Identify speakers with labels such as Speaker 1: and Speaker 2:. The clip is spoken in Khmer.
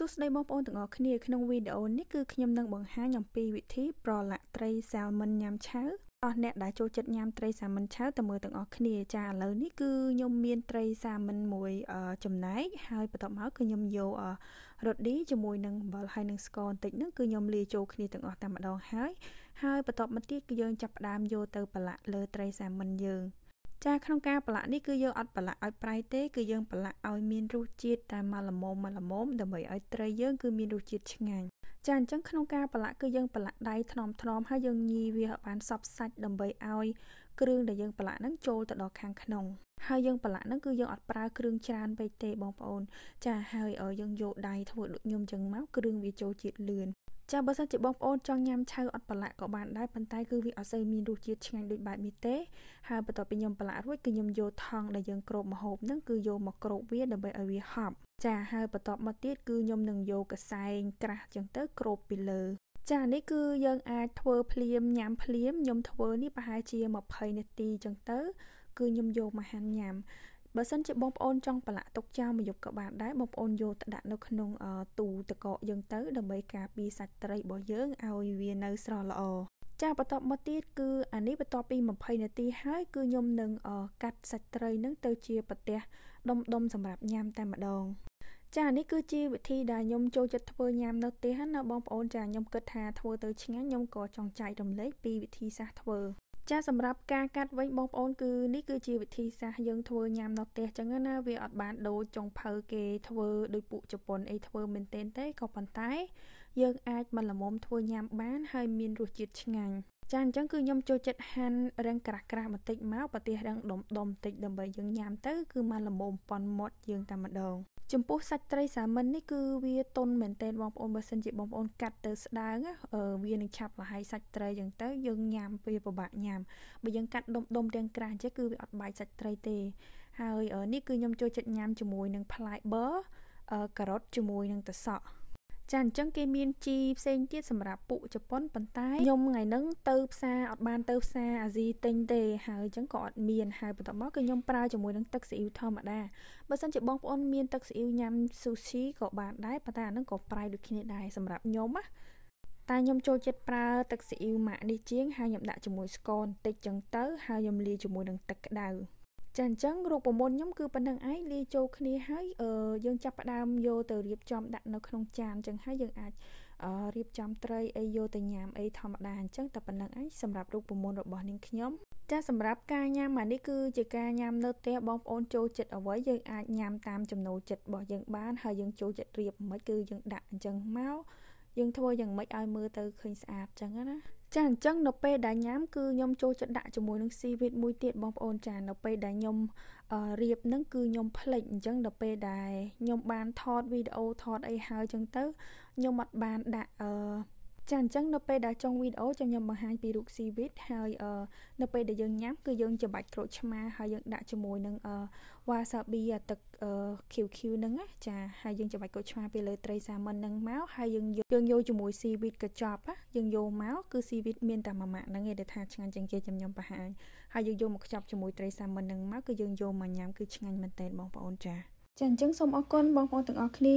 Speaker 1: សួស្តីបងប្អូនទាំងអស់គ្នាក្នុងវីដេអូនេះគឺខ្ញុំនឹងបង្ហាញអំពីវិធីប្រឡាក់ត្រីសាល់មិនញ៉ាំឆៅអស់អ្នកដែលចូលចិត្តញ៉ាំត្រីសាមិនឆៅតើមើលទាំងអស់គ្នាចាឥឡូវនេះគឺខ្ញុំមានត្រីសាមិនមួយចំណែកហើយបន្ទាប់មកគឺខ្ញុំយករ៉ូឌីជាមួយនឹងអំបិលហើយនឹងស្ករបន្តិចហ្នឹងគឺខ្ញុំលាយចូលគ្នាទាំងអស់តែម្ដងហើយហើយបន្ទាប់មកទៀតគឺយើងចាប់ផ្ដើមយកទៅប្រឡាក់លើត្រីសាមិនយើងចាក្នុងការប្រឡាក់នេះគឺយើង អត់ប្រឡាក់ឲ្យប្រៃទេគឺយើងប្រឡាក់ឲ្យមានរសជាតិតែមកល្មមមកល្មមដើម្បីឲ្យត្រីយើងគឺមានរសជាតិឆ្ងាញ់ចាអញ្ចឹងក្នុងការប្រឡាក់គឺយើងប្រឡាក់ដៃថ្នមថ្នមហើយយើងញីវាបានសពសាច់ដើម្បីឲ្យគ្រឿងដែលយើងប្រឡាក់ហ្នឹងចូលទៅដល់ខាងក្នុងហើយយើងប្រឡាក់ហ្នឹងគឺយើងអត់ប្រើគ្រឿងច្រើនពេកទេបងប្អូនចាហើយឲ្យយើងយកដៃធ្វើដូចខ្ញុំចឹងមកគ្រឿងវាចូលជាតិលឿនចាបើសិនជាបងប្អូនចង់ញ៉ាំឆៅអត់ប្រឡាក់ក៏បានដែរប៉ុន្តែគឺវាអត់សូវមានរសជាតិឆ្ងាញ់ដូចបែបនេះទេហើយបន្ទាប់ពីខ្ញុំប្រឡាក់រួចគឺខ្ញុំយកថង់ដែលយើងគ្របម្ហូបហ្នឹងគឺយកមកគ្របវាដើម្បីឲ្យវាហប់ចាហើយបន្ទាប់មកទៀតគឺខ្ញុំនឹងយកកសែងក្រាស់ចឹងទៅគ្របពីលើចានេះគឺយើងអាចធ្វើភ្លាមញ៉ាំភ្លាមខ្ញុំធ្វើនេះប្រហែលជា20នាទីចឹងទៅ គឺខ្ញុំយកមកហាន់ញ៉ាំបើសិនជាបងប្អូនចង់ប្រឡាក់ទុកចោលមួយយប់ក៏បានដែរបងប្អូនយកទៅដាក់នៅក្នុងទូទឹកកកយើងទៅ ដើម្បីការពារសាច់ត្រីរបស់យើងឲ្យវានៅស្រស់ល្អចាបន្តមកទៀតគឺអានេះបន្ទាប់ពី20នាទីហើយគឺខ្ញុំនឹងកាត់សាច់ត្រីនឹងទៅជាប្រទះដុំដុំសម្រាប់ញ៉ាំតែម្ដងចានេះគឺជាវិធីដែលខ្ញុំចូលចិត្តធ្វើញ៉ាំនៅផ្ទះណាបងប្អូនចាខ្ញុំគិតថាធ្វើទៅឆ្ងាញ់ខ្ញុំក៏ចង់ចែករំលែកពីវិធីសាស្ត្រធ្វើចាសម្រាប់ការកាត់វិញបងប្អូនគឺនេះគឺជាវិធីសាស្ត្រយើងធ្វើញ៉ាំនៅផ្ទះចឹងណាវាអត់បានដូចចុងភៅគេធ្វើដោយពួកជប៉ុនអីធ្វើមែនទែនទេក៏ប៉ុន្តែយើងអាចមិនល្មមធ្វើញ៉ាំបានហើយមានរសជាតិឆ្ងាញ់ចាអញ្ចឹងគឺខ្ញុំចូលចិត្តហាន់រាងក្រាស់ក្រាស់បន្តិចមកប្រទេសរាងដុំដុំបន្តិចដើម្បីយើងញ៉ាំទៅគឺមកល្មមប៉ុនមាត់យើងតែម្ដងចំពោះសាច់ត្រីសាមិននេះគឺវាទន់មែនទែនបងប្អូនបើសិនជាបងប្អូនកាត់ទៅស្ដើងវានឹងឆាប់លហើយសាច់ត្រីអញ្ចឹងទៅយើងញ៉ាំវាពិបាកញ៉ាំបើយើងកាត់ដុំដុំរាងក្រាស់អញ្ចឹងគឺវាអត់បាយសាច់ត្រីទេហើយនេះគឺខ្ញុំចូលចិត្តញ៉ាំជាមួយនឹងផ្លែបឺការ៉ុតជាមួយនឹងត្រសក់ចាអញ្ចឹងគេមានជីផ្សេងទៀតសម្រាប់ពួកជប៉ុនប៉ុន្តែខ្ញុំថ្ងៃហ្នឹងទៅផ្សារអត់បានទៅផ្សារអាស៊ីទិញទេហើយអញ្ចឹងក៏អត់មានហើយបន្ទាប់មកគឺខ្ញុំប្រើជាមួយនឹងទឹកស៊ីអ៊ីវធម្មតាបើសិនជាបងប្អូនមានទឹកស៊ីអ៊ីវញ៉ាំ sushi ក៏បានដែរប៉ុន្តែអាហ្នឹងក៏ប្រៃដូចគ្នាដែរសម្រាប់ខ្ញុំណាតែខ្ញុំចូលចិត្តប្រើទឹកស៊ីអ៊ីវម៉ាក់នេះជាងហើយខ្ញុំដាក់ជាមួយស្ករបន្តិចចឹងទៅហើយខ្ញុំលាយជាមួយនឹងទឹកក្តៅចាអញ្ចឹងរូបមន្តខ្ញុំគឺប៉ុណ្ណឹងឯងលាយចូលគ្នាហើយយើងចាប់ផ្ដើមយកទៅរៀបចំដាក់នៅក្នុងចានអញ្ចឹងហើយយើងអាចរៀបចំត្រីអីយកទៅញ៉ាំអីធម្មតាអញ្ចឹងតែប៉ុណ្ណឹងឯងសម្រាប់រូបមន្តរបស់នាងខ្ញុំចាសម្រាប់ការញ៉ាំអានេះគឺជាការញ៉ាំនៅផ្ទះបងប្អូនចូលចិត្តអ្វីយើងអាចញ៉ាំតាមចំណូលចិត្តរបស់យើងបានហើយយើងចូលចិត្តរៀបមិនគឺយើងដាក់អញ្ចឹងមកយើងធ្វើយ៉ាងម៉េចឲ្យមើលទៅឃើញស្អាតចឹងណាចាអញ្ចឹងនៅពេលដែលញ៉ាំគឺខ្ញុំចូលចិត្តដាក់ជាមួយនឹងស៊ីវីតមួយទៀតបងប្អូនចានៅពេលដែលខ្ញុំរៀបនឹងគឺខ្ញុំផ្លេចអញ្ចឹងដល់ពេលដែលខ្ញុំបានថតវីដេអូថតអីហើយអញ្ចឹងទៅខ្ញុំអត់បានដាក់អឺចាអញ្ចឹងនៅពេលដែលចុងវីដេអូចាំខ្ញុំបង្ហាញពីរូបស៊ីវីតហើយនៅពេលដែលយើងញ៉ាំ គឺយើងចាំបាច់ក្រូចឆ្មាហើយយើងដាក់ជាមួយនឹងវ៉ាសាប៊ីទឹក QQ ហ្នឹងណាចាហើយយើងចាំបាច់ក្រូចឆ្មាពីលើត្រីសាម៉ុនហ្នឹងមកហើយយើងយើងយកជាមួយស៊ីវីតកញ្ចប់ណាយើងយកមកគឺស៊ីវីតមានតែមួយម៉ាក់ហ្នឹងឯងដែលថាឆ្ងាញ់ជាងគេចាំខ្ញុំបង្ហាញហើយយើងយកមកខ្ចប់ជាមួយត្រីសាម៉ុនហ្នឹងមកគឺយើងយកមកញ៉ាំគឺឆ្ងាញ់មែនតើបងប្អូនចាចាអញ្ចឹងសូមអរគុណបងប្អូនទាំងអស់គ្នា